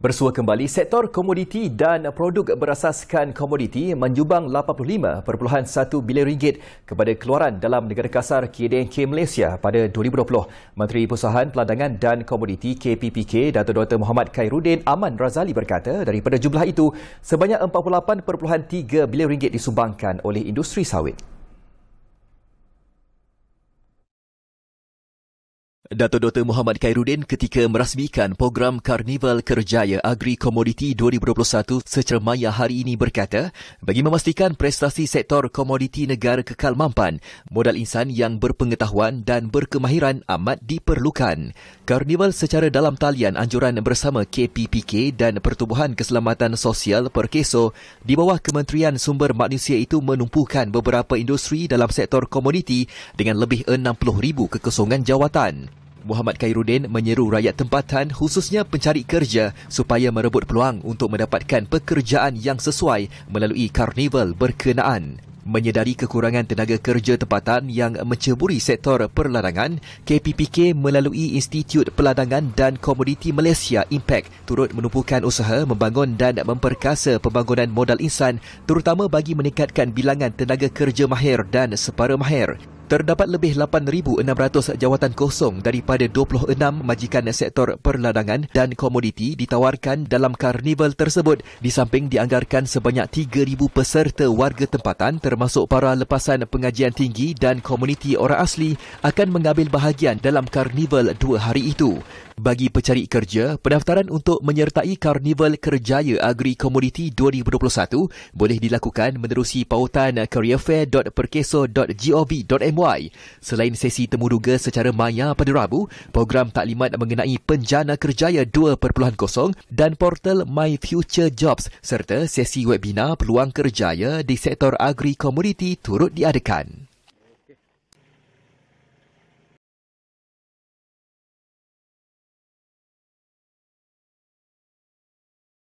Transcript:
Bersua kembali, sektor komoditi dan produk berasaskan komoditi menjubang 85.1 bilion ringgit kepada keluaran dalam negara kasar KDNK Malaysia pada 2020. Menteri Pusahan Peladangan dan Komoditi KPPK Datuk Dr. Muhammad Khairuddin Aman Razali berkata daripada jumlah itu sebanyak 48.3 bilion ringgit disumbangkan oleh industri sawit. Dato Dr. Muhammad Khairuddin ketika merasmikan program Karnival Kerjaya Agri Komoditi 2021 secara maya hari ini berkata, bagi memastikan prestasi sektor komoditi negara kekal mampan, modal insan yang berpengetahuan dan berkemahiran amat diperlukan. Karnival secara dalam talian anjuran bersama KPPK dan Pertubuhan Keselamatan Sosial Perkeso di bawah Kementerian Sumber Manusia itu menumpukan beberapa industri dalam sektor komoditi dengan lebih 60,000 kekosongan jawatan. Muhammad Khairuddin menyeru rakyat tempatan khususnya pencari kerja supaya merebut peluang untuk mendapatkan pekerjaan yang sesuai melalui karnival berkenaan. Menyedari kekurangan tenaga kerja tempatan yang menceburi sektor perladangan, KPPK melalui Institut Peladangan dan Komoditi Malaysia Impact turut menumpukan usaha membangun dan memperkasa pembangunan modal insan terutama bagi meningkatkan bilangan tenaga kerja mahir dan separa mahir terdapat lebih 8,600 jawatan kosong daripada 26 majikan sektor perladangan dan komoditi ditawarkan dalam karnival tersebut. Di samping dianggarkan sebanyak 3,000 peserta warga tempatan termasuk para lepasan pengajian tinggi dan komuniti orang asli akan mengambil bahagian dalam karnival dua hari itu. Bagi pencari kerja, pendaftaran untuk menyertai Karnival Kerjaya Agri Komoditi 2021 boleh dilakukan menerusi pautan careerfair.perkeso.gov.my MY. Selain sesi temuduga secara maya pada Rabu, program taklimat mengenai penjana kerjaya 2.0 dan portal My Future Jobs serta sesi webinar peluang kerjaya di sektor agri komuniti turut diadakan.